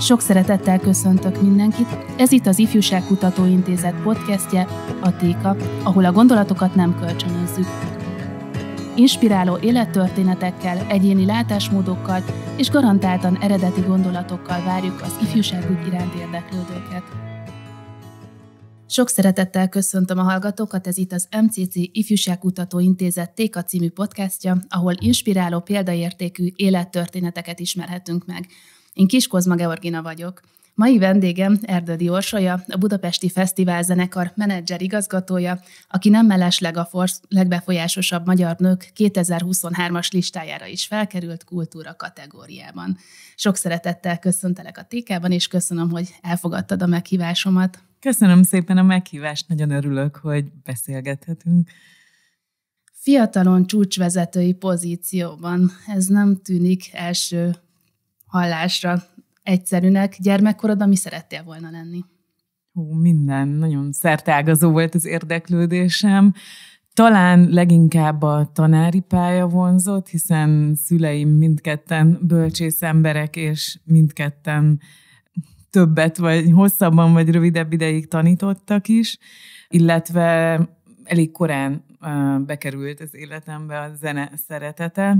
Sok szeretettel köszöntök mindenkit. Ez itt az Kutató Intézet podcastje, a Téka, ahol a gondolatokat nem kölcsönözzük. Inspiráló élettörténetekkel, egyéni látásmódokkal és garantáltan eredeti gondolatokkal várjuk az ifjúságügy iránt érdeklődőket. Sok szeretettel köszöntöm a hallgatókat, ez itt az MCC Ifjúságkutató Intézet Téka című podcastja, ahol inspiráló példaértékű élettörténeteket ismerhetünk meg – én Kiskozma Georgina vagyok. Mai vendégem Erdődi Orsolya, a Budapesti Fesztivál zenekar menedzser igazgatója, aki nem mellesleg a forsz, legbefolyásosabb magyar nők 2023-as listájára is felkerült kultúra kategóriában. Sok szeretettel köszöntelek a tékában, és köszönöm, hogy elfogadtad a meghívásomat. Köszönöm szépen a meghívást, nagyon örülök, hogy beszélgethetünk. Fiatalon csúcsvezetői pozícióban ez nem tűnik első hallásra egyszerűnek gyermekkorod, ami szerettél volna lenni? Hú, minden. Nagyon szerteágazó volt az érdeklődésem. Talán leginkább a tanári pálya vonzott, hiszen szüleim mindketten bölcsész emberek, és mindketten többet, vagy hosszabban, vagy rövidebb ideig tanítottak is, illetve elég korán bekerült az életembe a zene szeretete,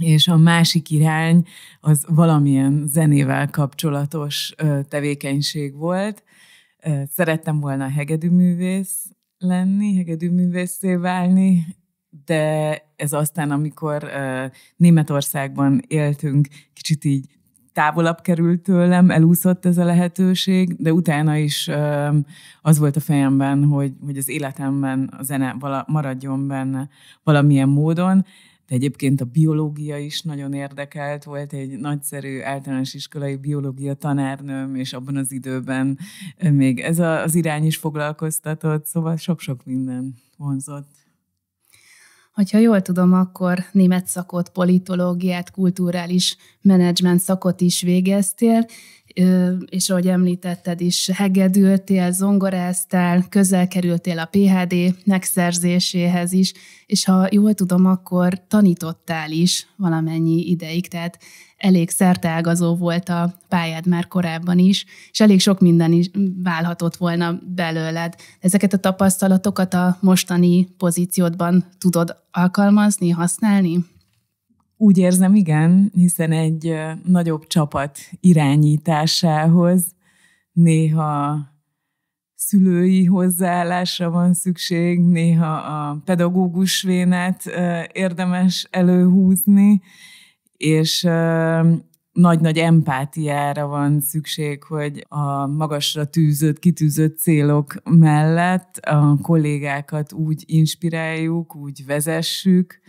és a másik irány az valamilyen zenével kapcsolatos tevékenység volt. Szerettem volna hegedűművész lenni, hegedűművészé válni, de ez aztán, amikor Németországban éltünk, kicsit így távolabb került tőlem, elúszott ez a lehetőség, de utána is az volt a fejemben, hogy, hogy az életemben a zene vala, maradjon benne valamilyen módon. Egyébként a biológia is nagyon érdekelt, volt egy nagyszerű általános iskolai biológia tanárnőm, és abban az időben még ez a, az irány is foglalkoztatott, szóval sok-sok minden vonzott. Hogyha jól tudom, akkor német szakot, politológiát, kulturális menedzsment szakot is végeztél, és ahogy említetted is, hegedültél, zongoráztál, közel kerültél a PHD megszerzéséhez is, és ha jól tudom, akkor tanítottál is valamennyi ideig, tehát elég szerteágazó volt a pályád már korábban is, és elég sok minden is válhatott volna belőled. Ezeket a tapasztalatokat a mostani pozíciódban tudod alkalmazni, használni? Úgy érzem, igen, hiszen egy nagyobb csapat irányításához néha szülői hozzáállásra van szükség, néha a pedagógus vénát érdemes előhúzni, és nagy-nagy empátiára van szükség, hogy a magasra tűzött, kitűzött célok mellett a kollégákat úgy inspiráljuk, úgy vezessük,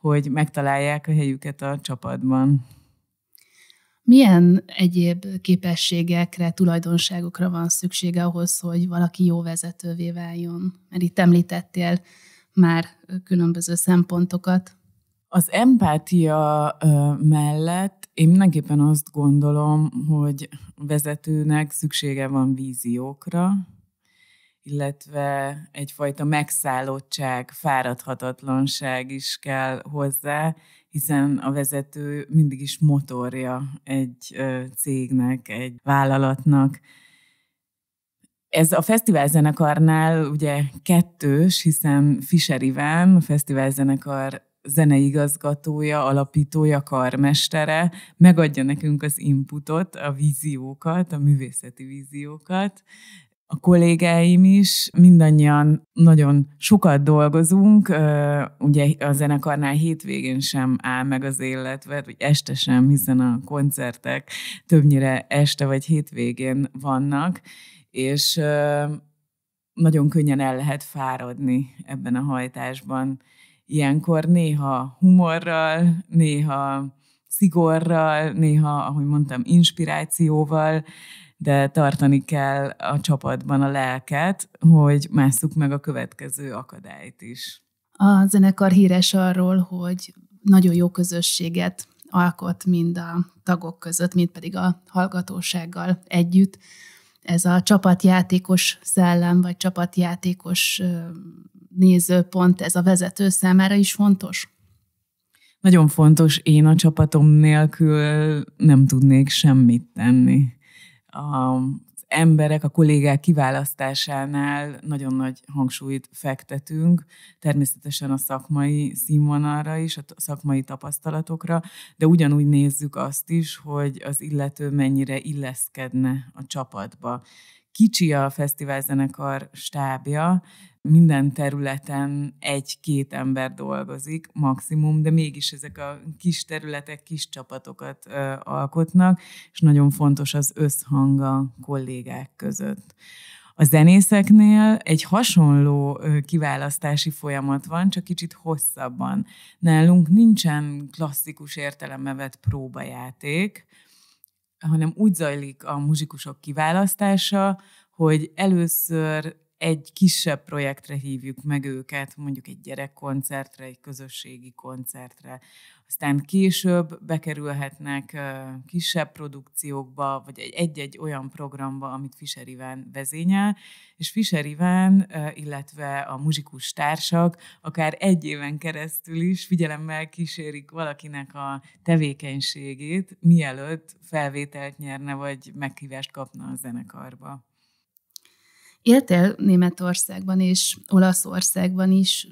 hogy megtalálják a helyüket a csapatban. Milyen egyéb képességekre, tulajdonságokra van szüksége ahhoz, hogy valaki jó vezetővé váljon? Mert itt említettél már különböző szempontokat. Az empátia mellett én mindenképpen azt gondolom, hogy vezetőnek szüksége van víziókra, illetve egyfajta megszállottság, fáradhatatlanság is kell hozzá, hiszen a vezető mindig is motorja egy cégnek, egy vállalatnak. Ez a fesztiválzenekarnál ugye kettős, hiszen Fischer Iván, a fesztiválzenekar zeneigazgatója, alapítója, karmestere megadja nekünk az inputot, a víziókat, a művészeti víziókat, a kollégáim is, mindannyian nagyon sokat dolgozunk, ugye a zenekarnál hétvégén sem áll meg az élet, vagy este sem, hiszen a koncertek többnyire este vagy hétvégén vannak, és nagyon könnyen el lehet fáradni ebben a hajtásban. Ilyenkor néha humorral, néha szigorral, néha, ahogy mondtam, inspirációval, de tartani kell a csapatban a lelket, hogy másszuk meg a következő akadályt is. A zenekar híres arról, hogy nagyon jó közösséget alkot mind a tagok között, mind pedig a hallgatósággal együtt. Ez a csapatjátékos szellem, vagy csapatjátékos nézőpont, ez a vezető számára is fontos? Nagyon fontos, én a csapatom nélkül nem tudnék semmit tenni az emberek, a kollégák kiválasztásánál nagyon nagy hangsúlyt fektetünk, természetesen a szakmai színvonalra is, a szakmai tapasztalatokra, de ugyanúgy nézzük azt is, hogy az illető mennyire illeszkedne a csapatba kicsi a fesztiválzenekar stábja, minden területen egy-két ember dolgozik maximum, de mégis ezek a kis területek, kis csapatokat ö, alkotnak, és nagyon fontos az összhang a kollégák között. A zenészeknél egy hasonló kiválasztási folyamat van, csak kicsit hosszabban. Nálunk nincsen klasszikus értelembe vett próbajáték, hanem úgy zajlik a muzsikusok kiválasztása, hogy először egy kisebb projektre hívjuk meg őket, mondjuk egy gyerekkoncertre, egy közösségi koncertre. Aztán később bekerülhetnek kisebb produkciókba, vagy egy-egy olyan programba, amit Fischer Iván vezényel, és Fischer Iván, illetve a muzsikus társak akár egy éven keresztül is figyelemmel kísérik valakinek a tevékenységét, mielőtt felvételt nyerne, vagy meghívást kapna a zenekarba. Éltél Németországban és Olaszországban is,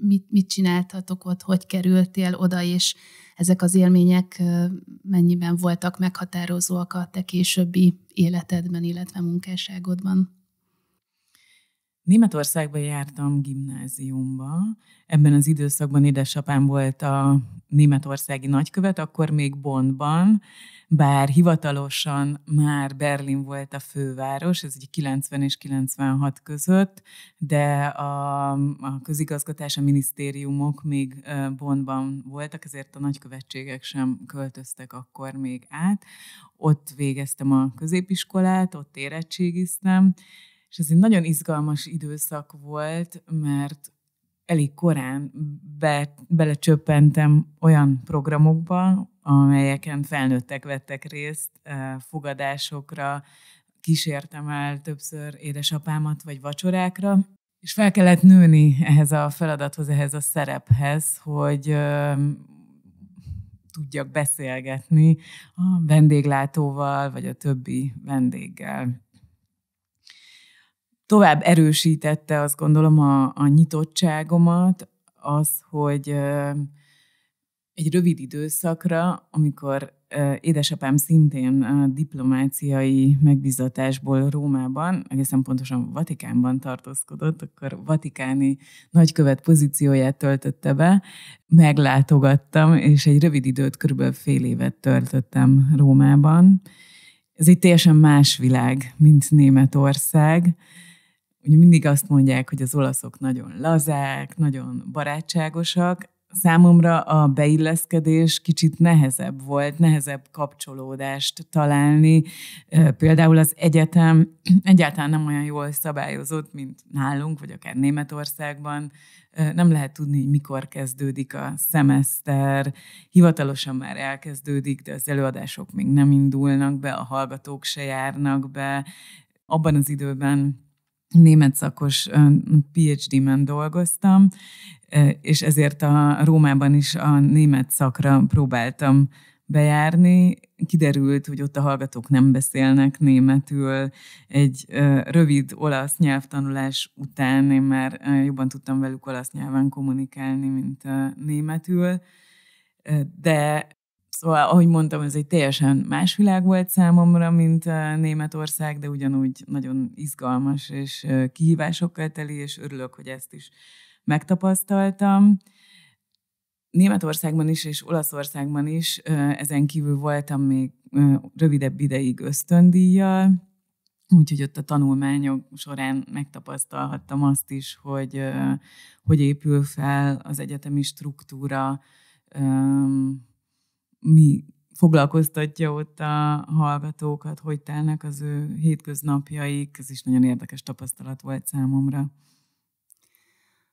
mit, mit csináltatok ott, hogy kerültél oda, és ezek az élmények mennyiben voltak meghatározóak a te későbbi életedben, illetve munkásságodban? Németországban jártam gimnáziumba. Ebben az időszakban édesapám volt a németországi nagykövet, akkor még Bondban, bár hivatalosan már Berlin volt a főváros, ez egy 90 és 96 között, de a, a közigazgatás, a minisztériumok még Bondban voltak, ezért a nagykövetségek sem költöztek akkor még át. Ott végeztem a középiskolát, ott érettségiztem, és ez egy nagyon izgalmas időszak volt, mert elég korán be, belecsöppentem olyan programokba, amelyeken felnőttek vettek részt, fogadásokra, kísértem el többször édesapámat, vagy vacsorákra, és fel kellett nőni ehhez a feladathoz, ehhez a szerephez, hogy tudjak beszélgetni a vendéglátóval, vagy a többi vendéggel tovább erősítette azt gondolom a, a nyitottságomat, az, hogy egy rövid időszakra, amikor édesapám szintén a diplomáciai megbizatásból Rómában, egészen pontosan Vatikánban tartózkodott, akkor vatikáni nagykövet pozícióját töltötte be, meglátogattam, és egy rövid időt, körülbelül fél évet töltöttem Rómában. Ez egy teljesen más világ, mint Németország Ugye mindig azt mondják, hogy az olaszok nagyon lazák, nagyon barátságosak. Számomra a beilleszkedés kicsit nehezebb volt, nehezebb kapcsolódást találni. Például az egyetem egyáltalán nem olyan jól szabályozott, mint nálunk, vagy akár Németországban. Nem lehet tudni, hogy mikor kezdődik a szemeszter. Hivatalosan már elkezdődik, de az előadások még nem indulnak be, a hallgatók se járnak be. Abban az időben német szakos PhD-men dolgoztam, és ezért a Rómában is a német szakra próbáltam bejárni. Kiderült, hogy ott a hallgatók nem beszélnek németül. Egy rövid olasz nyelvtanulás után én már jobban tudtam velük olasz nyelven kommunikálni, mint németül. De Szóval, ahogy mondtam, ez egy teljesen más világ volt számomra, mint eh, Németország, de ugyanúgy nagyon izgalmas és eh, kihívásokkal teli, és örülök, hogy ezt is megtapasztaltam. Németországban is és Olaszországban is eh, ezen kívül voltam még rövidebb ideig ösztöndíjjal, Úgyhogy ott a tanulmányok során megtapasztalhattam azt is, hogy hogy épül fel az egyetemi struktúra, ehm, mi foglalkoztatja ott a hallgatókat, hogy telnek az ő hétköznapjaik, ez is nagyon érdekes tapasztalat volt számomra.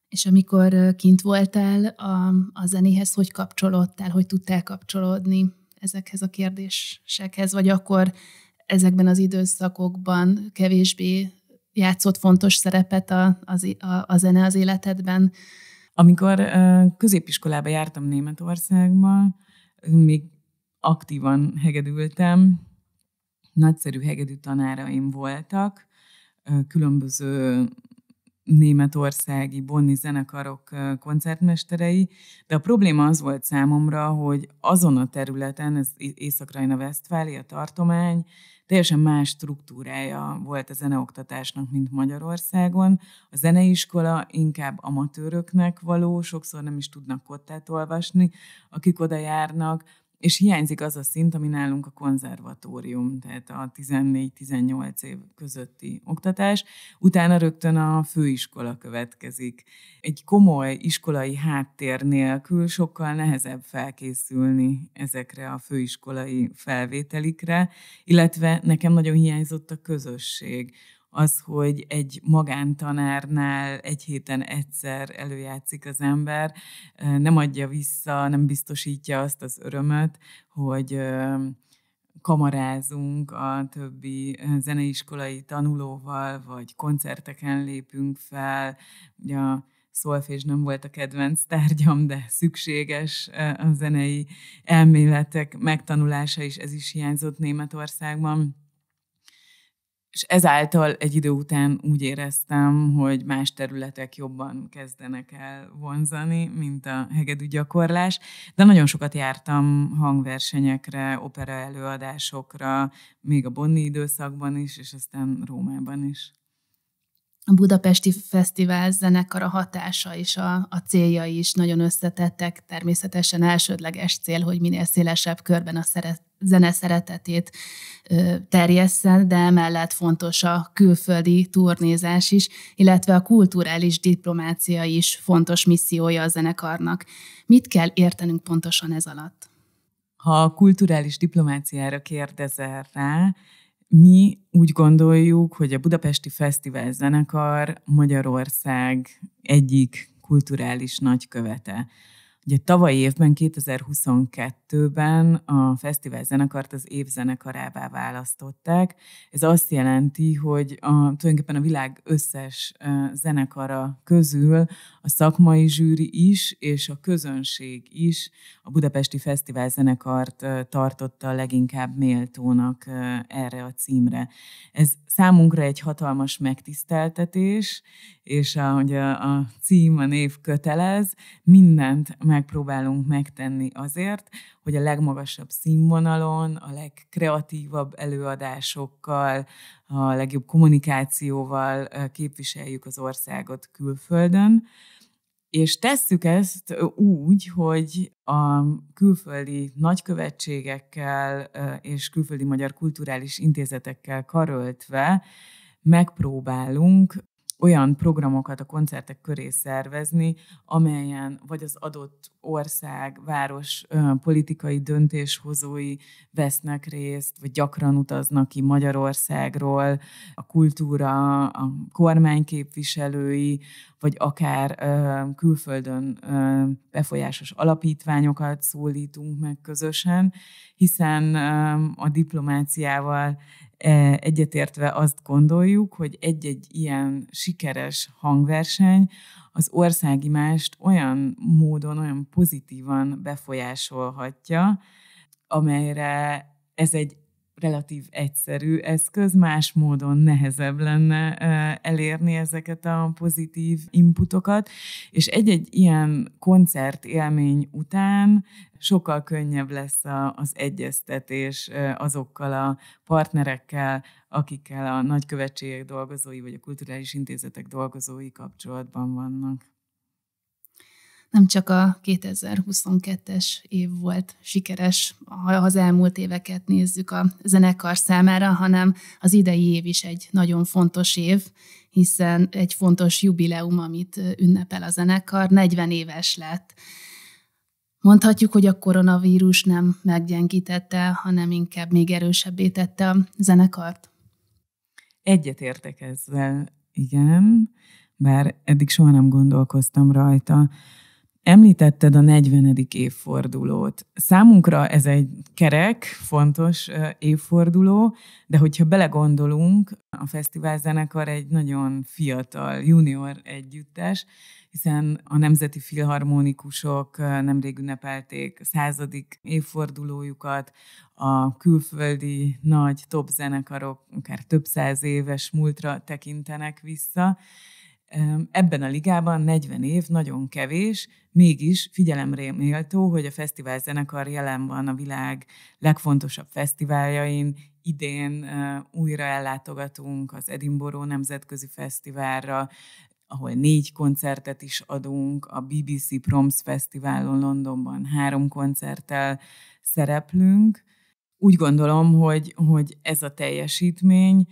És amikor kint voltál, a, a zenéhez hogy kapcsolódtál, hogy tudtál kapcsolódni ezekhez a kérdésekhez, vagy akkor ezekben az időszakokban kevésbé játszott fontos szerepet a, az, a, a zene az életedben? Amikor középiskolába jártam Németországban, még aktívan hegedültem. Nagyszerű hegedű tanáraim voltak, különböző németországi bonni zenekarok koncertmesterei, de a probléma az volt számomra, hogy azon a területen, ez Észak-Rajna-Vesztfália tartomány, teljesen más struktúrája volt a zeneoktatásnak, mint Magyarországon. A zeneiskola inkább amatőröknek való, sokszor nem is tudnak kottát olvasni, akik oda járnak, és hiányzik az a szint, ami nálunk a konzervatórium, tehát a 14-18 év közötti oktatás, utána rögtön a főiskola következik. Egy komoly iskolai háttér nélkül sokkal nehezebb felkészülni ezekre a főiskolai felvételikre, illetve nekem nagyon hiányzott a közösség az, hogy egy magántanárnál egy héten egyszer előjátszik az ember, nem adja vissza, nem biztosítja azt az örömöt, hogy kamarázunk a többi zeneiskolai tanulóval, vagy koncerteken lépünk fel. Ugye a szolfés nem volt a kedvenc tárgyam, de szükséges a zenei elméletek megtanulása is, ez is hiányzott Németországban és ezáltal egy idő után úgy éreztem, hogy más területek jobban kezdenek el vonzani, mint a hegedű gyakorlás, de nagyon sokat jártam hangversenyekre, opera előadásokra, még a Bonni időszakban is, és aztán Rómában is a Budapesti Fesztivál zenekara hatása és a, a célja is nagyon összetettek. Természetesen elsődleges cél, hogy minél szélesebb körben a szeret, zene szeretetét terjesszen, de emellett fontos a külföldi turnézás is, illetve a kulturális diplomácia is fontos missziója a zenekarnak. Mit kell értenünk pontosan ez alatt? Ha a kulturális diplomáciára kérdezel rá, mi úgy gondoljuk, hogy a Budapesti Fesztivál Zenekar Magyarország egyik kulturális nagykövete. Ugye tavaly évben, 2022-ben a fesztivál zenekart az év zenekarává választották. Ez azt jelenti, hogy a, tulajdonképpen a világ összes zenekara közül a szakmai zsűri is, és a közönség is a Budapesti Fesztivál zenekart tartotta a leginkább méltónak erre a címre. Ez számunkra egy hatalmas megtiszteltetés, és ahogy a, a cím, a név kötelez, mindent megpróbálunk megtenni azért, hogy a legmagasabb színvonalon, a legkreatívabb előadásokkal, a legjobb kommunikációval képviseljük az országot külföldön. És tesszük ezt úgy, hogy a külföldi nagykövetségekkel és külföldi magyar kulturális intézetekkel karöltve megpróbálunk olyan programokat a koncertek köré szervezni, amelyen vagy az adott ország, város politikai döntéshozói vesznek részt, vagy gyakran utaznak ki Magyarországról, a kultúra, a kormányképviselői, vagy akár külföldön befolyásos alapítványokat szólítunk meg közösen, hiszen a diplomáciával E, egyetértve azt gondoljuk, hogy egy-egy ilyen sikeres hangverseny az országimást olyan módon, olyan pozitívan befolyásolhatja, amelyre ez egy relatív egyszerű eszköz, más módon nehezebb lenne elérni ezeket a pozitív inputokat, és egy-egy ilyen koncert élmény után sokkal könnyebb lesz az egyeztetés azokkal a partnerekkel, akikkel a nagykövetségek dolgozói vagy a kulturális intézetek dolgozói kapcsolatban vannak nem csak a 2022-es év volt sikeres, ha az elmúlt éveket nézzük a zenekar számára, hanem az idei év is egy nagyon fontos év, hiszen egy fontos jubileum, amit ünnepel a zenekar, 40 éves lett. Mondhatjuk, hogy a koronavírus nem meggyengítette, hanem inkább még erősebbé tette a zenekart? értek ezzel, igen, bár eddig soha nem gondolkoztam rajta, Említetted a 40. évfordulót. Számunkra ez egy kerek, fontos évforduló, de hogyha belegondolunk, a zenekar egy nagyon fiatal junior együttes, hiszen a nemzeti filharmonikusok nemrég ünnepelték századik évfordulójukat, a külföldi nagy top zenekarok akár több száz éves múltra tekintenek vissza, Ebben a ligában 40 év nagyon kevés, mégis figyelemre méltó, hogy a fesztivál zenekar jelen van a világ legfontosabb fesztiváljain. Idén újra ellátogatunk az Edinburgh Nemzetközi Fesztiválra, ahol négy koncertet is adunk, a BBC Proms Fesztiválon Londonban három koncerttel szereplünk. Úgy gondolom, hogy, hogy ez a teljesítmény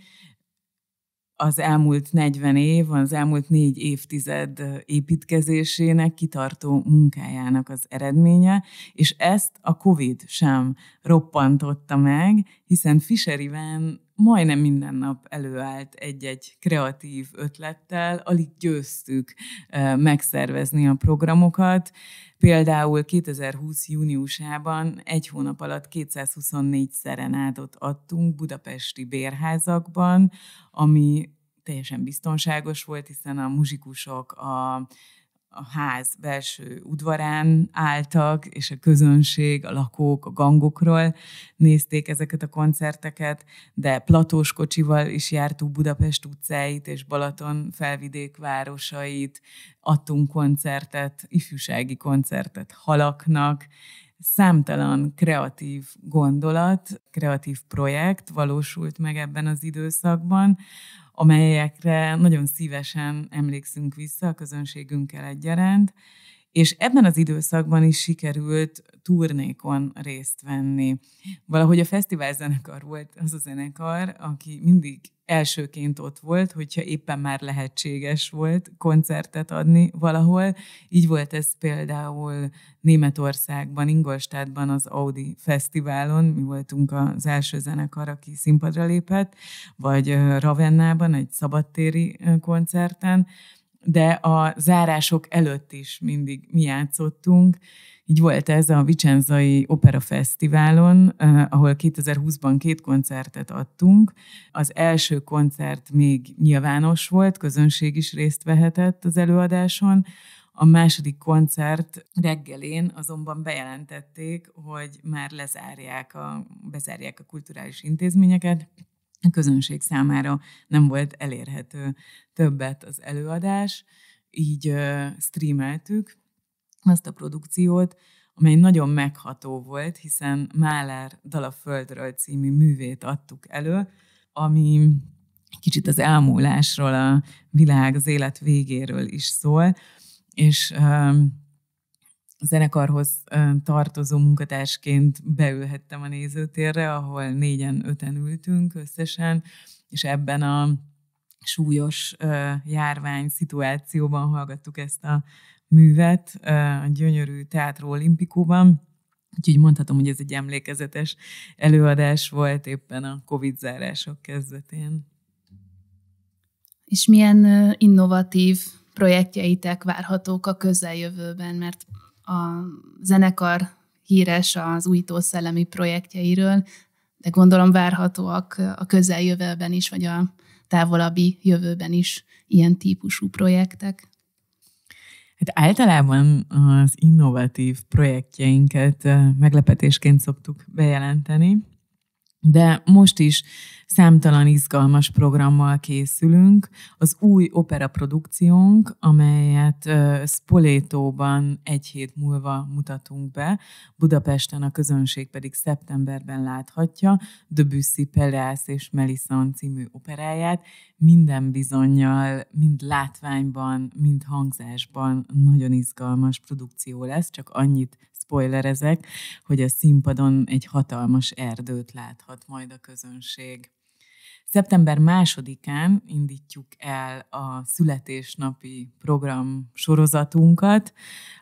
az elmúlt 40 év, az elmúlt négy évtized építkezésének, kitartó munkájának az eredménye, és ezt a COVID sem roppantotta meg, hiszen Fischer Iván majdnem minden nap előállt egy-egy kreatív ötlettel, alig győztük megszervezni a programokat. Például 2020. júniusában egy hónap alatt 224 szerenádot adtunk budapesti bérházakban, ami teljesen biztonságos volt, hiszen a muzsikusok, a a ház belső udvarán álltak, és a közönség, a lakók a gangokról nézték ezeket a koncerteket, de platós kocsival is jártuk Budapest utcáit és Balaton felvidék városait, adtunk koncertet, ifjúsági koncertet halaknak, számtalan kreatív gondolat, kreatív projekt valósult meg ebben az időszakban, amelyekre nagyon szívesen emlékszünk vissza a közönségünkkel egyaránt, és ebben az időszakban is sikerült turnékon részt venni. Valahogy a fesztivál zenekar volt az a zenekar, aki mindig elsőként ott volt, hogyha éppen már lehetséges volt koncertet adni valahol. Így volt ez például Németországban, Ingolstadtban az Audi Fesztiválon, mi voltunk az első zenekar, aki színpadra lépett, vagy Ravennában egy szabadtéri koncerten, de a zárások előtt is mindig mi játszottunk. Így volt ez a Vicenzai Opera Fesztiválon, eh, ahol 2020-ban két koncertet adtunk. Az első koncert még nyilvános volt, közönség is részt vehetett az előadáson, a második koncert reggelén azonban bejelentették, hogy már lezárják a, bezárják a kulturális intézményeket, a közönség számára nem volt elérhető többet az előadás, így streameltük azt a produkciót, amely nagyon megható volt, hiszen Máler Dal a Földről című művét adtuk elő, ami kicsit az elmúlásról, a világ, az élet végéről is szól, és a zenekarhoz tartozó munkatársként beülhettem a nézőtérre, ahol négyen, öten ültünk összesen, és ebben a súlyos járvány szituációban hallgattuk ezt a művet a gyönyörű Teátró Olimpikóban, Úgyhogy mondhatom, hogy ez egy emlékezetes előadás volt éppen a Covid zárások kezdetén. És milyen innovatív projektjeitek várhatók a közeljövőben, mert a zenekar híres az újító szellemi projektjeiről, de gondolom várhatóak a közeljövőben is, vagy a távolabbi jövőben is ilyen típusú projektek. Hát általában az innovatív projektjeinket meglepetésként szoktuk bejelenteni, de most is számtalan izgalmas programmal készülünk. Az új opera produkciónk, amelyet Spolétóban egy hét múlva mutatunk be, Budapesten a közönség pedig szeptemberben láthatja Debussy Pelász és Melisson című operáját. Minden bizonyal, mind látványban, mind hangzásban nagyon izgalmas produkció lesz, csak annyit spoilerezek, hogy a színpadon egy hatalmas erdőt láthat majd a közönség. Szeptember másodikán indítjuk el a születésnapi program sorozatunkat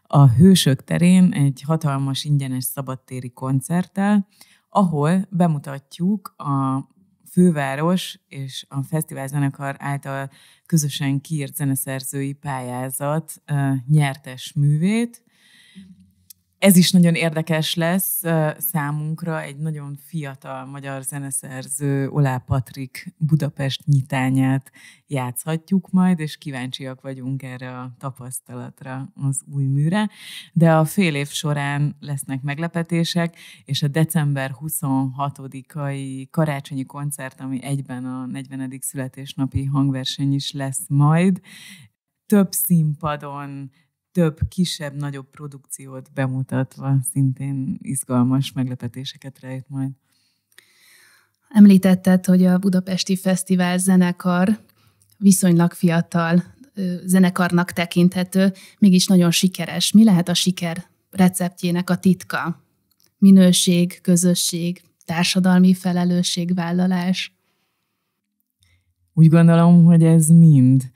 a Hősök terén egy hatalmas ingyenes szabadtéri koncerttel, ahol bemutatjuk a főváros és a fesztiválzenekar által közösen kiírt zeneszerzői pályázat nyertes művét, ez is nagyon érdekes lesz számunkra, egy nagyon fiatal magyar zeneszerző Olá Patrik Budapest nyitányát játszhatjuk majd, és kíváncsiak vagyunk erre a tapasztalatra, az új műre. De a fél év során lesznek meglepetések, és a december 26-ai karácsonyi koncert, ami egyben a 40. születésnapi hangverseny is lesz majd, több színpadon több kisebb-nagyobb produkciót bemutatva szintén izgalmas meglepetéseket rejt majd. Említetted, hogy a Budapesti Fesztivál zenekar viszonylag fiatal zenekarnak tekinthető, mégis nagyon sikeres. Mi lehet a siker receptjének a titka? Minőség, közösség, társadalmi felelősségvállalás? Úgy gondolom, hogy ez mind.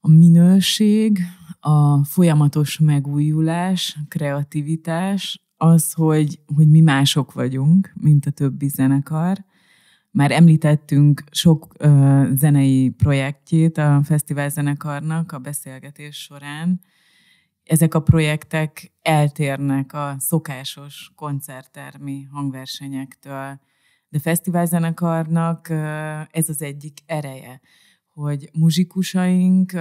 A minőség, a folyamatos megújulás, kreativitás, az, hogy, hogy mi mások vagyunk, mint a többi zenekar. Már említettünk sok ö, zenei projektjét a fesztivál zenekarnak a beszélgetés során. Ezek a projektek eltérnek a szokásos koncerttermi hangversenyektől, de ö, ez az egyik ereje, hogy muzsikusaink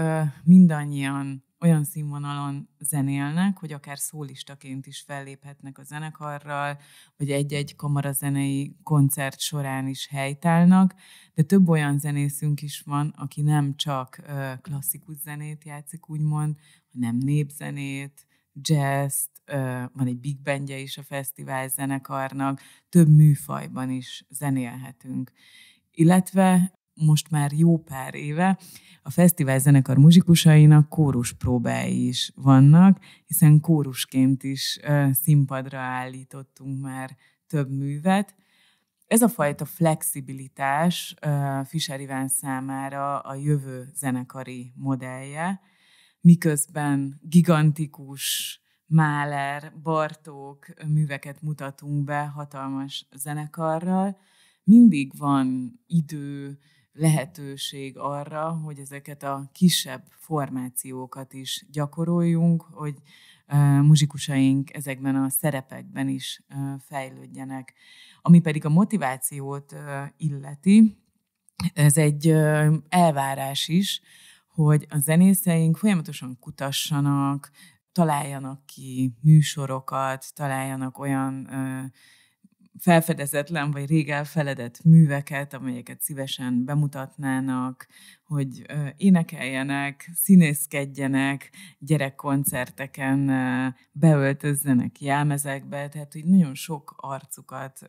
mindannyian olyan színvonalon zenélnek, hogy akár szólistaként is felléphetnek a zenekarral, vagy egy-egy kamarazenei koncert során is helytállnak, de több olyan zenészünk is van, aki nem csak klasszikus zenét játszik, úgymond, hanem népzenét, jazz van egy big bandje is a fesztivál zenekarnak, több műfajban is zenélhetünk. Illetve most már jó pár éve a fesztivál zenekar muzsikusainak kórus próbái is vannak, hiszen kórusként is színpadra állítottunk már több művet. Ez a fajta flexibilitás Fischer Iván számára a jövő zenekari modellje, miközben gigantikus Máler, Bartók műveket mutatunk be hatalmas zenekarral, mindig van idő, lehetőség arra, hogy ezeket a kisebb formációkat is gyakoroljunk, hogy muzsikusaink ezekben a szerepekben is fejlődjenek. Ami pedig a motivációt illeti, ez egy elvárás is, hogy a zenészeink folyamatosan kutassanak, találjanak ki műsorokat, találjanak olyan felfedezetlen vagy rég elfeledett műveket, amelyeket szívesen bemutatnának, hogy énekeljenek, színészkedjenek, gyerekkoncerteken beöltözzenek jelmezekbe, tehát hogy nagyon sok arcukat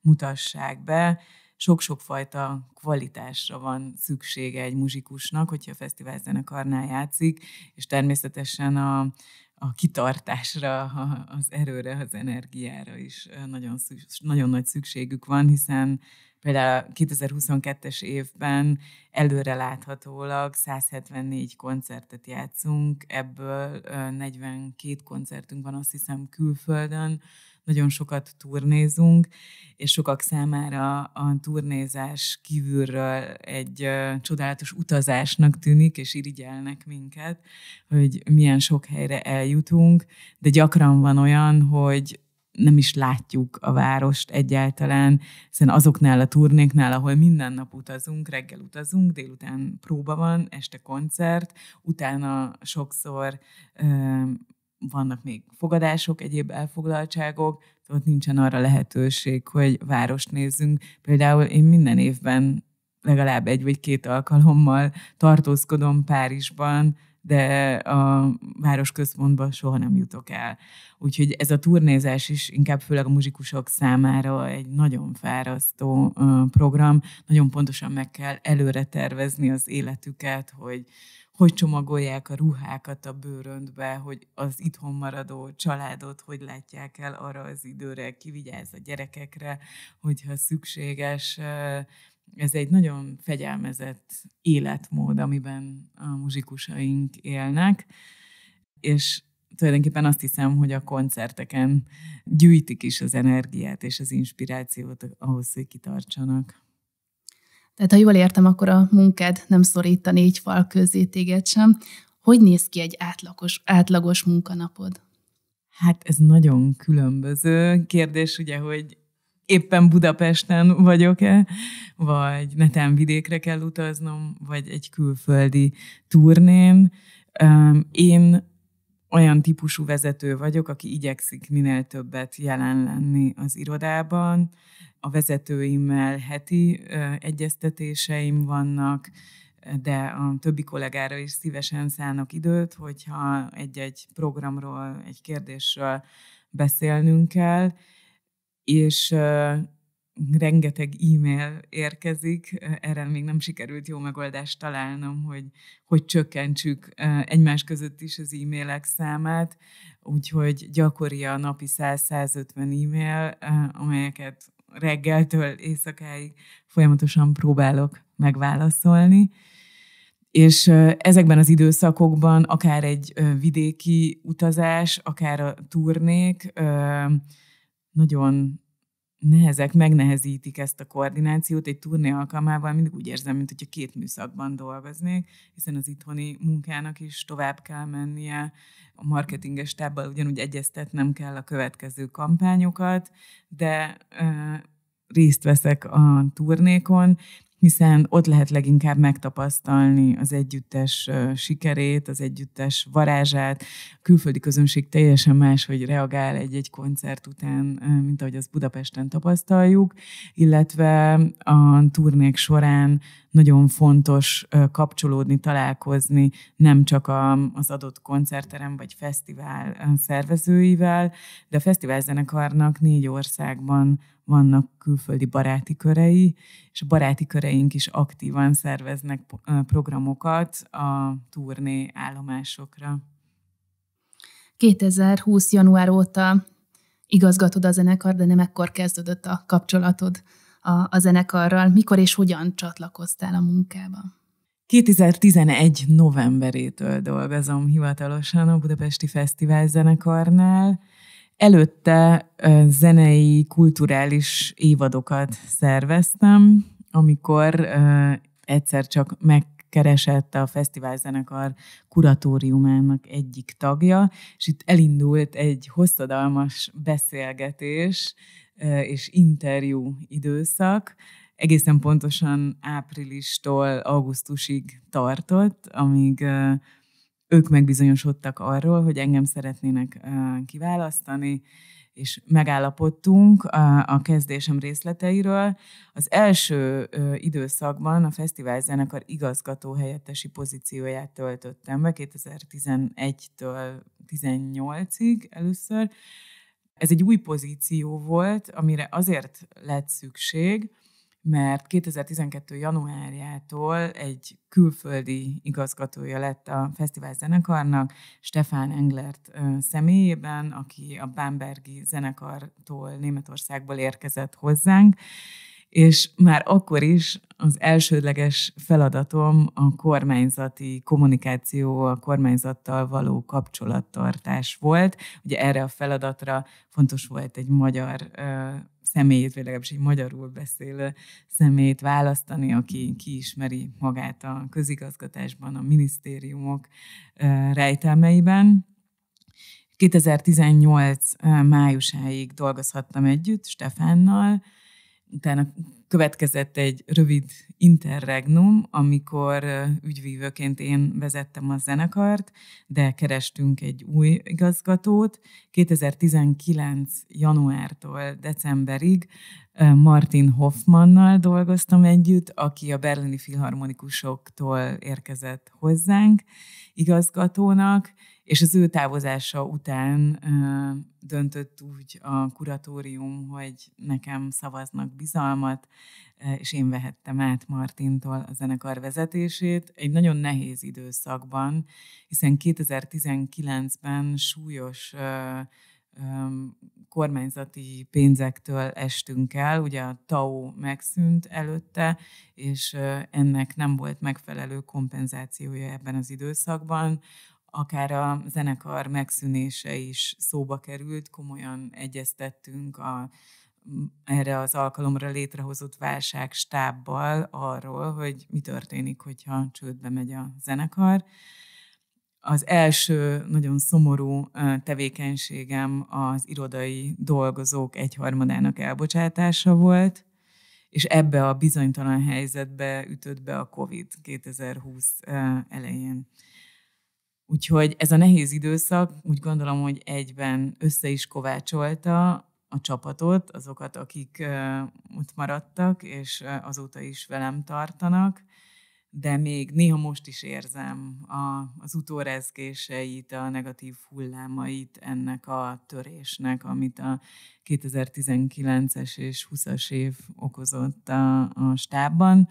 mutassák be, sok-sok fajta kvalitásra van szüksége egy muzsikusnak, hogyha a fesztiválzenekarnál játszik, és természetesen a, a kitartásra, az erőre, az energiára is nagyon, nagyon nagy szükségük van, hiszen például 2022-es évben előre láthatólag 174 koncertet játszunk, ebből 42 koncertünk van azt hiszem külföldön, nagyon sokat turnézunk, és sokak számára a turnézás kívülről egy csodálatos utazásnak tűnik, és irigyelnek minket, hogy milyen sok helyre eljutunk, de gyakran van olyan, hogy nem is látjuk a várost egyáltalán, hiszen azoknál a turnéknál, ahol minden nap utazunk, reggel utazunk, délután próba van, este koncert, utána sokszor ö, vannak még fogadások, egyéb elfoglaltságok, szóval ott nincsen arra lehetőség, hogy várost nézzünk. Például én minden évben legalább egy vagy két alkalommal tartózkodom Párizsban, de a városközpontban soha nem jutok el. Úgyhogy ez a turnézás is inkább főleg a muzsikusok számára egy nagyon fárasztó program. Nagyon pontosan meg kell előre tervezni az életüket, hogy hogy csomagolják a ruhákat a bőröntbe, hogy az itthon maradó családot hogy látják el arra az időre, kivigyáz a gyerekekre, hogyha szükséges. Ez egy nagyon fegyelmezett életmód, amiben a muzsikusaink élnek, és tulajdonképpen azt hiszem, hogy a koncerteken gyűjtik is az energiát és az inspirációt ahhoz, hogy kitartsanak. Tehát ha jól értem, akkor a munkád nem szorít a négy fal közé téged sem. Hogy néz ki egy átlagos, átlagos munkanapod? Hát ez nagyon különböző kérdés, ugye, hogy éppen Budapesten vagyok-e, vagy netán vidékre kell utaznom, vagy egy külföldi turnén. Én olyan típusú vezető vagyok, aki igyekszik minél többet jelen lenni az irodában. A vezetőimmel heti egyeztetéseim vannak, de a többi kollégára is szívesen szánok időt, hogyha egy-egy programról, egy kérdésről beszélnünk kell, és rengeteg e-mail érkezik, erre még nem sikerült jó megoldást találnom, hogy, hogy csökkentsük egymás között is az e-mailek számát, úgyhogy gyakori a napi 100-150 e-mail, amelyeket reggeltől éjszakáig folyamatosan próbálok megválaszolni és ezekben az időszakokban akár egy vidéki utazás, akár a turnék nagyon nehezek megnehezítik ezt a koordinációt egy turné alkalmával, mindig úgy érzem, mint hogyha két műszakban dolgoznék, hiszen az itthoni munkának is tovább kell mennie, a marketinges tábbal ugyanúgy egyeztetnem kell a következő kampányokat, de e, részt veszek a turnékon, hiszen ott lehet leginkább megtapasztalni az együttes sikerét, az együttes varázsát. A külföldi közönség teljesen más, hogy reagál egy-egy koncert után, mint ahogy az Budapesten tapasztaljuk, illetve a turnék során nagyon fontos kapcsolódni, találkozni nem csak a, az adott koncertterem vagy fesztivál szervezőivel, de a fesztiválzenekarnak négy országban vannak külföldi baráti körei, és a baráti köreink is aktívan szerveznek programokat a turné állomásokra. 2020. január óta igazgatod a zenekar, de nem ekkor kezdődött a kapcsolatod a, a zenekarral, mikor és hogyan csatlakoztál a munkába? 2011 novemberétől dolgozom hivatalosan a Budapesti Fesztivál zenekarnál. Előtte zenei, kulturális évadokat szerveztem, amikor egyszer csak megkeresett a fesztiválzenekar kuratóriumának egyik tagja, és itt elindult egy hosszadalmas beszélgetés és interjú időszak. Egészen pontosan áprilistól augusztusig tartott, amíg ők megbizonyosodtak arról, hogy engem szeretnének kiválasztani, és megállapodtunk a, a kezdésem részleteiről. Az első ö, időszakban a fesztivál zenekar igazgató helyettesi pozícióját töltöttem be 2011-től 18-ig először, ez egy új pozíció volt, amire azért lett szükség, mert 2012. januárjától egy külföldi igazgatója lett a fesztivál zenekarnak, Stefan Englert személyében, aki a Bambergi zenekartól Németországból érkezett hozzánk, és már akkor is az elsődleges feladatom a kormányzati kommunikáció, a kormányzattal való kapcsolattartás volt. Ugye erre a feladatra fontos volt egy magyar személyét, vagy legalábbis egy magyarul beszélő személyét választani, aki kiismeri magát a közigazgatásban, a minisztériumok rejtelmeiben. 2018 májusáig dolgozhattam együtt Stefánnal, utána következett egy rövid interregnum, amikor ügyvívőként én vezettem a zenekart, de kerestünk egy új igazgatót. 2019. januártól decemberig Martin Hoffmannal dolgoztam együtt, aki a berlini filharmonikusoktól érkezett hozzánk igazgatónak, és az ő távozása után ö, döntött úgy a kuratórium, hogy nekem szavaznak bizalmat, ö, és én vehettem át Martintól a zenekar vezetését egy nagyon nehéz időszakban, hiszen 2019-ben súlyos ö, kormányzati pénzektől estünk el, ugye a TAO megszűnt előtte, és ennek nem volt megfelelő kompenzációja ebben az időszakban akár a zenekar megszűnése is szóba került, komolyan egyeztettünk a, erre az alkalomra létrehozott válságstábbal arról, hogy mi történik, hogyha csődbe megy a zenekar. Az első nagyon szomorú tevékenységem az irodai dolgozók egyharmadának elbocsátása volt, és ebbe a bizonytalan helyzetbe ütött be a COVID 2020 elején. Úgyhogy ez a nehéz időszak úgy gondolom, hogy egyben össze is kovácsolta a csapatot, azokat, akik ott maradtak, és azóta is velem tartanak, de még néha most is érzem a, az utórezgéseit, a negatív hullámait ennek a törésnek, amit a 2019-es és 20-as év okozott a, a stábban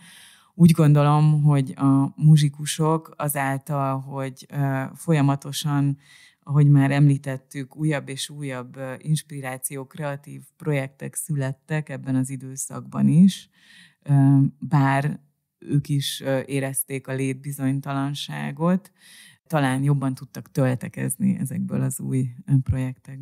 úgy gondolom, hogy a muzsikusok azáltal, hogy folyamatosan, ahogy már említettük, újabb és újabb inspiráció, kreatív projektek születtek ebben az időszakban is, bár ők is érezték a létbizonytalanságot, talán jobban tudtak töltekezni ezekből az új projektekből.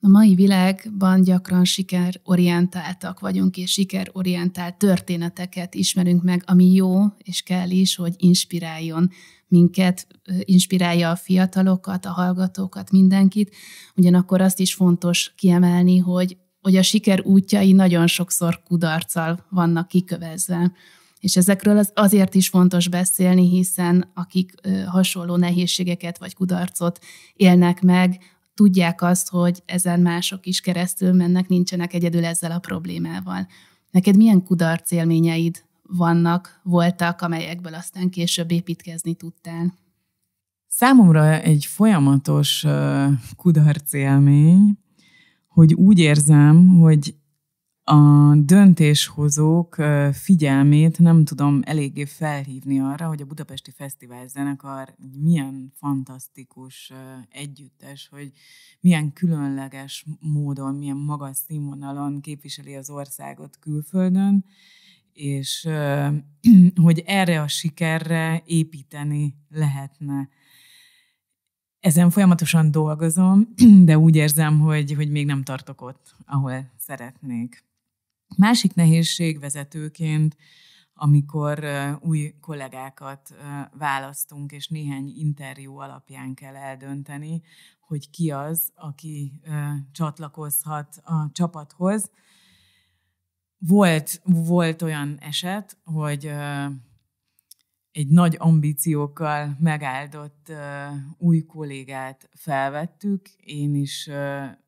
A mai világban gyakran sikerorientáltak vagyunk, és sikerorientált történeteket ismerünk meg, ami jó, és kell is, hogy inspiráljon minket, inspirálja a fiatalokat, a hallgatókat, mindenkit. Ugyanakkor azt is fontos kiemelni, hogy, hogy a siker útjai nagyon sokszor kudarccal vannak kikövezve. És ezekről az azért is fontos beszélni, hiszen akik hasonló nehézségeket vagy kudarcot élnek meg, tudják azt, hogy ezen mások is keresztül mennek, nincsenek egyedül ezzel a problémával. Neked milyen kudarc élményeid vannak, voltak, amelyekből aztán később építkezni tudtál? Számomra egy folyamatos kudarc élmény, hogy úgy érzem, hogy a döntéshozók figyelmét nem tudom eléggé felhívni arra, hogy a Budapesti Fesztivál zenekar milyen fantasztikus együttes, hogy milyen különleges módon, milyen magas színvonalon képviseli az országot külföldön, és hogy erre a sikerre építeni lehetne. Ezen folyamatosan dolgozom, de úgy érzem, hogy, hogy még nem tartok ott, ahol szeretnék. Másik nehézség vezetőként, amikor új kollégákat választunk, és néhány interjú alapján kell eldönteni, hogy ki az, aki csatlakozhat a csapathoz. Volt, volt olyan eset, hogy egy nagy ambíciókkal megáldott új kollégát felvettük, én is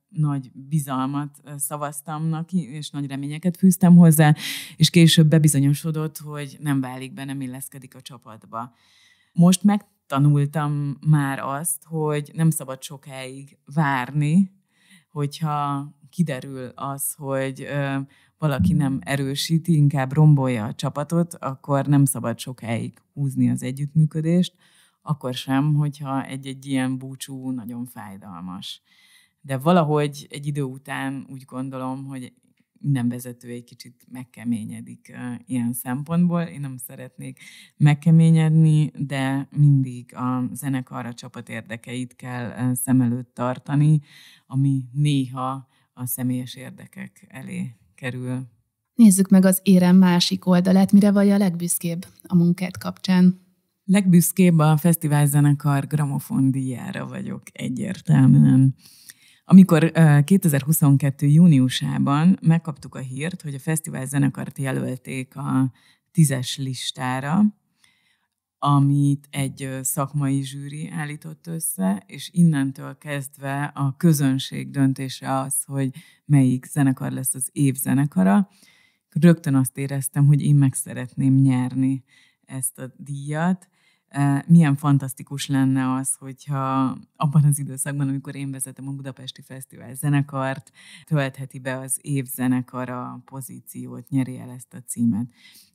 nagy bizalmat szavaztam neki, és nagy reményeket fűztem hozzá, és később bebizonyosodott, hogy nem válik be, nem illeszkedik a csapatba. Most megtanultam már azt, hogy nem szabad sokáig várni, hogyha kiderül az, hogy valaki nem erősíti, inkább rombolja a csapatot, akkor nem szabad sokáig húzni az együttműködést, akkor sem, hogyha egy-egy ilyen búcsú nagyon fájdalmas de valahogy egy idő után úgy gondolom, hogy minden vezető egy kicsit megkeményedik ilyen szempontból. Én nem szeretnék megkeményedni, de mindig a zenekar a csapat érdekeit kell szem előtt tartani, ami néha a személyes érdekek elé kerül. Nézzük meg az érem másik oldalát, mire vagy a legbüszkébb a munkád kapcsán. Legbüszkébb a fesztiválzenekar gramofondiára vagyok egyértelműen. Mm amikor 2022. júniusában megkaptuk a hírt, hogy a fesztivál zenekart jelölték a tízes listára, amit egy szakmai zsűri állított össze, és innentől kezdve a közönség döntése az, hogy melyik zenekar lesz az év zenekara. Rögtön azt éreztem, hogy én meg szeretném nyerni ezt a díjat, milyen fantasztikus lenne az, hogyha abban az időszakban, amikor én vezetem a Budapesti Fesztivál zenekart, töltheti be az év zenekara pozíciót, nyeri el ezt a címet.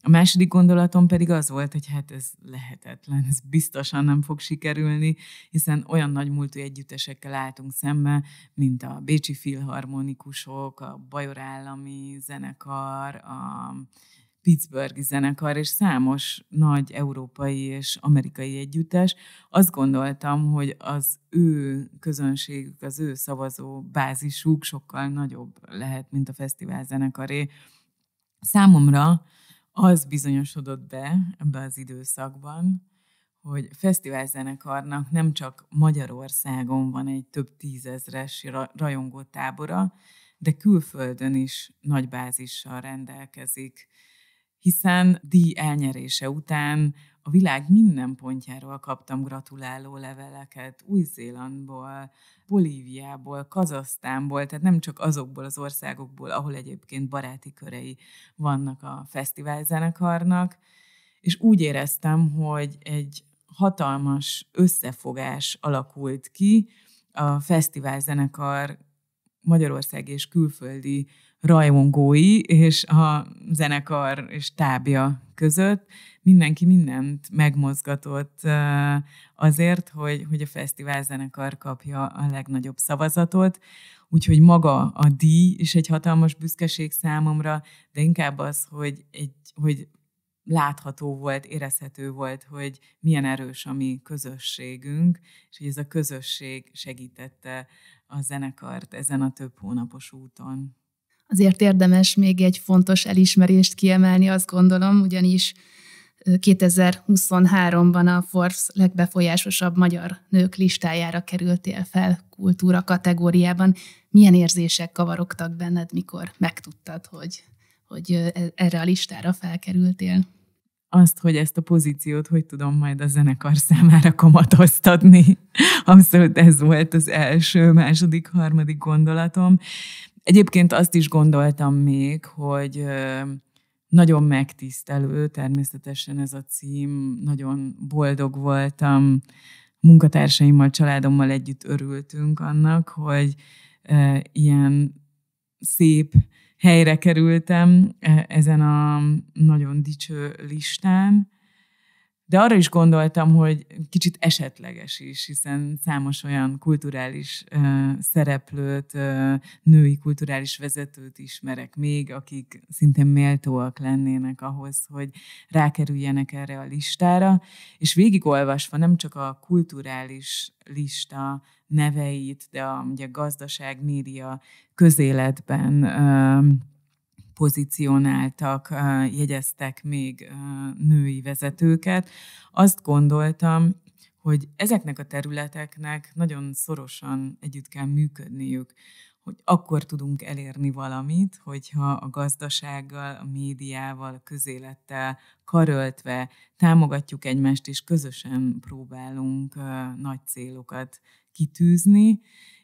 A második gondolatom pedig az volt, hogy hát ez lehetetlen, ez biztosan nem fog sikerülni, hiszen olyan nagy múltú együttesekkel álltunk szembe, mint a Bécsi Filharmonikusok, a Bajor Állami Zenekar, a Pittsburghi zenekar és számos nagy európai és amerikai együttes. Azt gondoltam, hogy az ő közönségük, az ő szavazó bázisuk sokkal nagyobb lehet, mint a fesztivál zenekaré. Számomra az bizonyosodott be ebbe az időszakban, hogy fesztiválzenekarnak nem csak Magyarországon van egy több tízezres rajongó tábora, de külföldön is nagy bázissal rendelkezik hiszen díj elnyerése után a világ minden pontjáról kaptam gratuláló leveleket, Új-Zélandból, Bolíviából, Kazasztánból, tehát nem csak azokból az országokból, ahol egyébként baráti körei vannak a fesztiválzenekarnak, és úgy éreztem, hogy egy hatalmas összefogás alakult ki a fesztiválzenekar Magyarország és külföldi rajongói és a zenekar és tábja között. Mindenki mindent megmozgatott azért, hogy, hogy a fesztivál zenekar kapja a legnagyobb szavazatot. Úgyhogy maga a díj is egy hatalmas büszkeség számomra, de inkább az, hogy, egy, hogy látható volt, érezhető volt, hogy milyen erős a mi közösségünk, és hogy ez a közösség segítette a zenekart ezen a több hónapos úton. Azért érdemes még egy fontos elismerést kiemelni, azt gondolom, ugyanis 2023-ban a Forbes legbefolyásosabb magyar nők listájára kerültél fel kultúra kategóriában. Milyen érzések kavarogtak benned, mikor megtudtad, hogy, hogy e, erre a listára felkerültél? Azt, hogy ezt a pozíciót hogy tudom majd a zenekar számára komatoztatni, Abszolút ez volt az első, második, harmadik gondolatom. Egyébként azt is gondoltam még, hogy nagyon megtisztelő, természetesen ez a cím, nagyon boldog voltam, munkatársaimmal, családommal együtt örültünk annak, hogy ilyen szép helyre kerültem e, ezen a nagyon dicső listán, de arra is gondoltam, hogy kicsit esetleges is, hiszen számos olyan kulturális ö, szereplőt, ö, női kulturális vezetőt ismerek még, akik szintén méltóak lennének ahhoz, hogy rákerüljenek erre a listára. És végigolvasva nem csak a kulturális lista neveit, de a, ugye, gazdaság, média, közéletben. Ö, pozícionáltak, jegyeztek még női vezetőket. Azt gondoltam, hogy ezeknek a területeknek nagyon szorosan együtt kell működniük, hogy akkor tudunk elérni valamit, hogyha a gazdasággal, a médiával, a közélettel karöltve támogatjuk egymást, és közösen próbálunk nagy célokat kitűzni,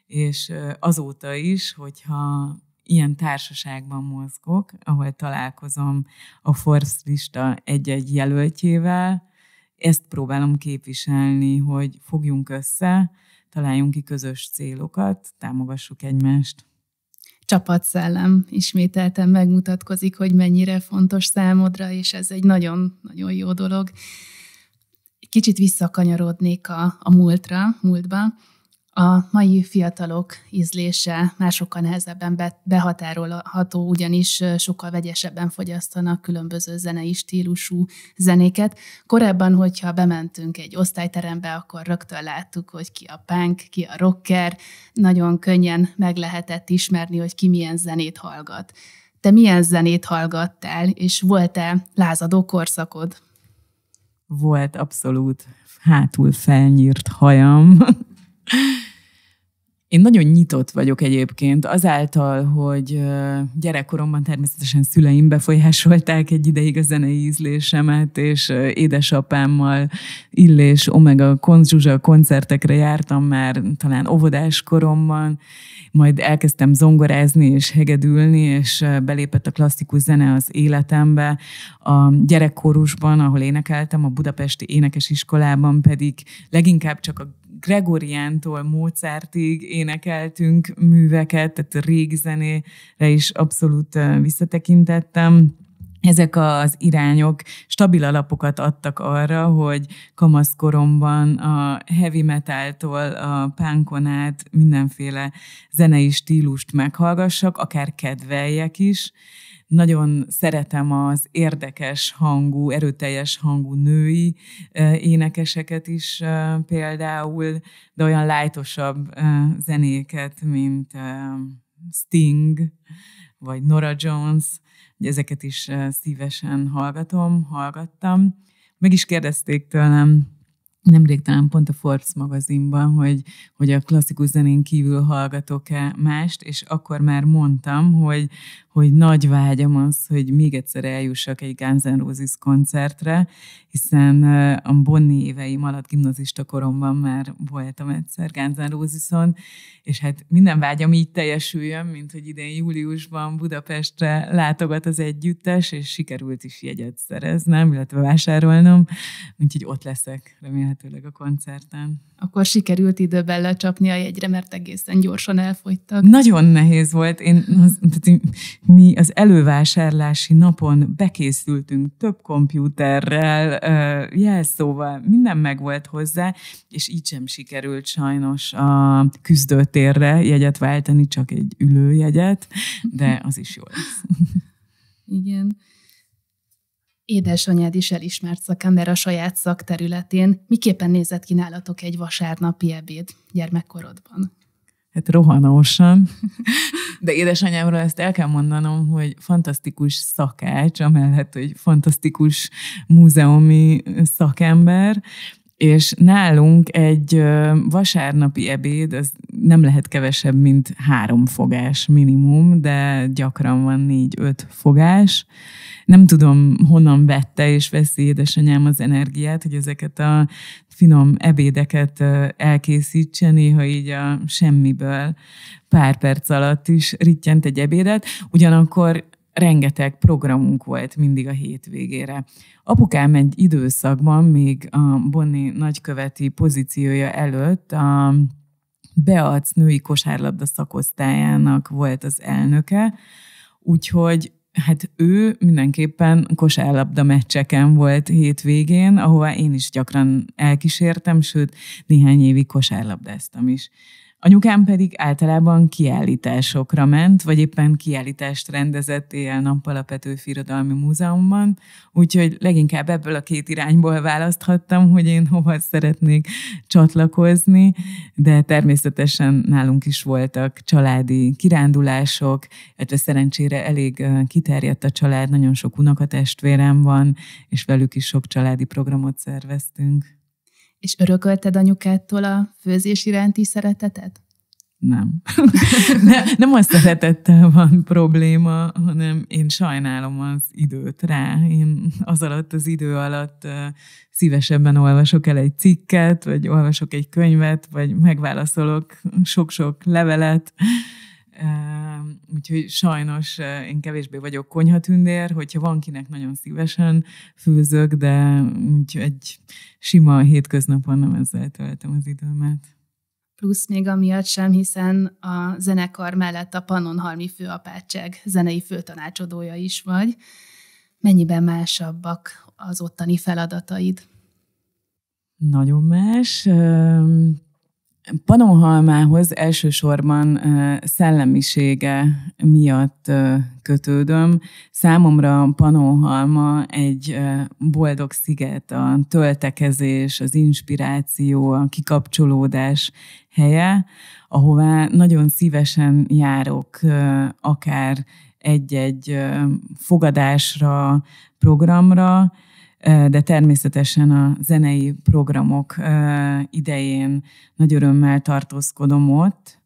és azóta is, hogyha ilyen társaságban mozgok, ahol találkozom a Forbes lista egy-egy jelöltjével. Ezt próbálom képviselni, hogy fogjunk össze, találjunk ki közös célokat, támogassuk egymást. Csapatszellem ismételten megmutatkozik, hogy mennyire fontos számodra, és ez egy nagyon-nagyon jó dolog. Kicsit visszakanyarodnék a, a múltra, múltba a mai fiatalok ízlése már sokkal nehezebben behatárolható, ugyanis sokkal vegyesebben fogyasztanak különböző zenei stílusú zenéket. Korábban, hogyha bementünk egy osztályterembe, akkor rögtön láttuk, hogy ki a punk, ki a rocker, nagyon könnyen meg lehetett ismerni, hogy ki milyen zenét hallgat. Te milyen zenét hallgattál, és volt-e lázadó korszakod? Volt abszolút hátul felnyírt hajam, Én nagyon nyitott vagyok egyébként, azáltal, hogy gyerekkoromban természetesen szüleim befolyásolták egy ideig a zenei ízlésemet, és édesapámmal illés omega konzsuzsa koncertekre jártam már talán óvodás koromban, majd elkezdtem zongorázni és hegedülni, és belépett a klasszikus zene az életembe. A gyerekkorusban, ahol énekeltem, a budapesti énekesiskolában pedig leginkább csak a Gregoriántól Mozartig énekeltünk műveket, tehát régi zenére is abszolút visszatekintettem ezek az irányok stabil alapokat adtak arra, hogy kamaszkoromban a heavy metaltól a pánkon át mindenféle zenei stílust meghallgassak, akár kedveljek is, nagyon szeretem az érdekes hangú, erőteljes hangú női énekeseket is például, de olyan lájtosabb zenéket, mint Sting, vagy Nora Jones, hogy ezeket is szívesen hallgatom, hallgattam. Meg is kérdezték tőlem, nemrég talán pont a Forbes magazinban, hogy, hogy a klasszikus zenén kívül hallgatok-e mást, és akkor már mondtam, hogy, hogy nagy vágyam az, hogy még egyszer eljussak egy Guns N' Roses koncertre, hiszen a Bonni éveim alatt gimnazista koromban már voltam egyszer Guns N' Roseson, és hát minden vágyam így teljesüljön, mint hogy idén júliusban Budapestre látogat az együttes, és sikerült is jegyet szereznem, illetve vásárolnom, úgyhogy ott leszek remélhetőleg a koncerten. Akkor sikerült időben lecsapni a jegyre, mert egészen gyorsan elfogytak. Nagyon nehéz volt. Én az, mi az elővásárlási napon bekészültünk több kompjúterrel, jelszóval, minden megvolt hozzá, és így sem sikerült sajnos a küzdőtérre jegyet váltani, csak egy ülőjegyet, de az is jó lesz. Igen. Édesanyád is elismert szakember a saját szakterületén. Miképpen nézett ki nálatok egy vasárnapi ebéd gyermekkorodban? Hát rohanósan. De édesanyámról ezt el kell mondanom, hogy fantasztikus szakács, amellett, hogy fantasztikus múzeumi szakember, és nálunk egy vasárnapi ebéd, az nem lehet kevesebb, mint három fogás minimum, de gyakran van négy-öt fogás. Nem tudom, honnan vette és veszi édesanyám az energiát, hogy ezeket a finom ebédeket elkészítse, néha így a semmiből pár perc alatt is rittyent egy ebédet. Ugyanakkor rengeteg programunk volt mindig a hétvégére. Apukám egy időszakban, még a Bonni nagyköveti pozíciója előtt a Beac női kosárlabda szakosztályának volt az elnöke, úgyhogy hát ő mindenképpen kosárlabda meccseken volt hétvégén, ahová én is gyakran elkísértem, sőt néhány évig kosárlabdáztam is. Anyukám pedig általában kiállításokra ment, vagy éppen kiállítást rendezett ilyen nappal a Petőfi Irodalmi Múzeumban, úgyhogy leginkább ebből a két irányból választhattam, hogy én hova szeretnék csatlakozni, de természetesen nálunk is voltak családi kirándulások, illetve szerencsére elég kiterjedt a család, nagyon sok unokatestvérem van, és velük is sok családi programot szerveztünk. És örökölted anyukától a főzés iránti szeretetet? Nem. nem. Nem a szeretettel van probléma, hanem én sajnálom az időt rá. Én az alatt, az idő alatt szívesebben olvasok el egy cikket, vagy olvasok egy könyvet, vagy megválaszolok sok-sok levelet úgyhogy sajnos eh, én kevésbé vagyok konyhatündér, hogyha van kinek nagyon szívesen főzök, de úgy egy sima hétköznapon nem ezzel töltöm az időmet plusz még amiatt sem, hiszen a zenekar mellett a Pannonhalmi Főapátság zenei főtanácsodója is vagy. Mennyiben másabbak az ottani feladataid? Nagyon más. Panonhalmához elsősorban szellemisége miatt kötődöm. Számomra Panonhalma egy boldog sziget, a töltekezés, az inspiráció, a kikapcsolódás helye, ahová nagyon szívesen járok, akár egy-egy fogadásra, programra, de természetesen a zenei programok idején nagy örömmel tartózkodom ott.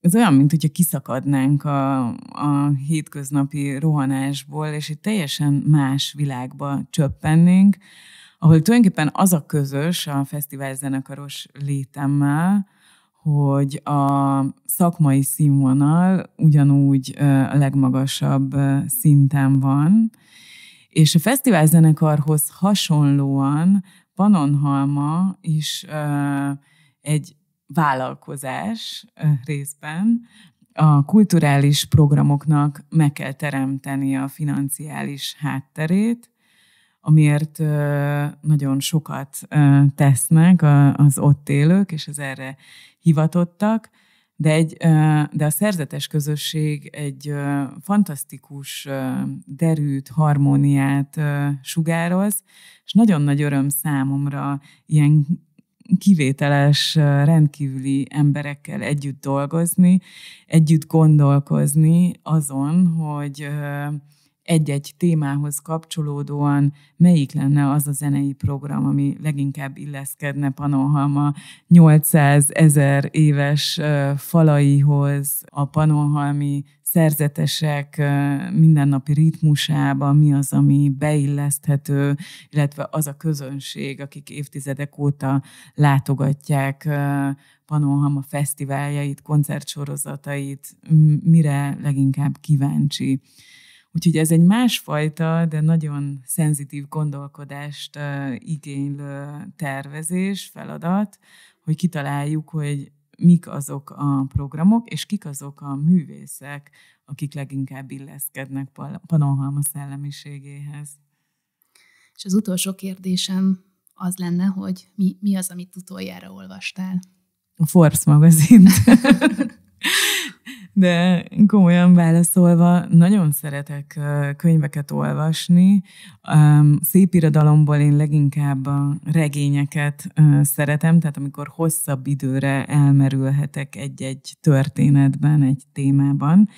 Ez olyan, mint hogyha kiszakadnánk a, a hétköznapi rohanásból, és egy teljesen más világba csöppennénk, ahol tulajdonképpen az a közös a fesztivál zenekaros létemmel, hogy a szakmai színvonal ugyanúgy a legmagasabb szinten van, és a fesztiválzenekarhoz hasonlóan Panonhalma is egy vállalkozás uh, részben, a kulturális programoknak meg kell teremteni a financiális hátterét, amiért nagyon sokat tesznek az ott élők, és az erre hivatottak. De, egy, de a szerzetes közösség egy fantasztikus derűt, harmóniát sugároz, és nagyon nagy öröm számomra ilyen kivételes, rendkívüli emberekkel együtt dolgozni, együtt gondolkozni azon, hogy egy-egy témához kapcsolódóan melyik lenne az a zenei program, ami leginkább illeszkedne Panonhalma 800 ezer éves falaihoz, a panonhalmi szerzetesek mindennapi ritmusába, mi az, ami beilleszthető, illetve az a közönség, akik évtizedek óta látogatják Panonhalma fesztiváljait, koncertsorozatait, mire leginkább kíváncsi. Úgyhogy ez egy másfajta, de nagyon szenzitív gondolkodást igénylő tervezés, feladat, hogy kitaláljuk, hogy mik azok a programok, és kik azok a művészek, akik leginkább illeszkednek Panonhalma szellemiségéhez. És az utolsó kérdésem az lenne, hogy mi, mi az, amit utoljára olvastál? A Forbes magazint. De komolyan válaszolva, nagyon szeretek könyveket olvasni. Szép irodalomból én leginkább a regényeket szeretem, tehát amikor hosszabb időre elmerülhetek egy-egy történetben, egy témában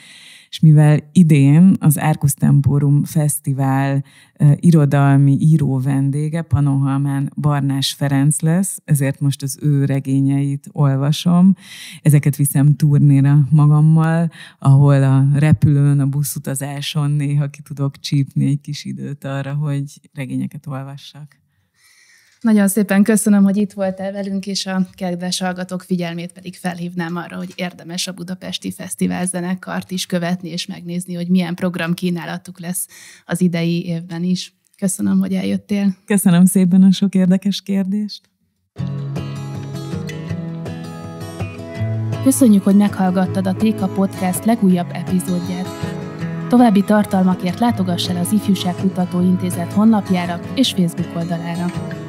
és mivel idén az Árkusz Temporum Fesztivál uh, irodalmi író vendége Panohalmán Barnás Ferenc lesz, ezért most az ő regényeit olvasom. Ezeket viszem turnéra magammal, ahol a repülőn, a buszutazáson néha ki tudok csípni egy kis időt arra, hogy regényeket olvassak. Nagyon szépen köszönöm, hogy itt voltál velünk, és a kedves hallgatók figyelmét pedig felhívnám arra, hogy érdemes a Budapesti Fesztivál zenekart is követni, és megnézni, hogy milyen program kínálatuk lesz az idei évben is. Köszönöm, hogy eljöttél. Köszönöm szépen a sok érdekes kérdést. Köszönjük, hogy meghallgattad a Téka Podcast legújabb epizódját. További tartalmakért látogass el az Ifjúság Kutató Intézet honlapjára és Facebook oldalára.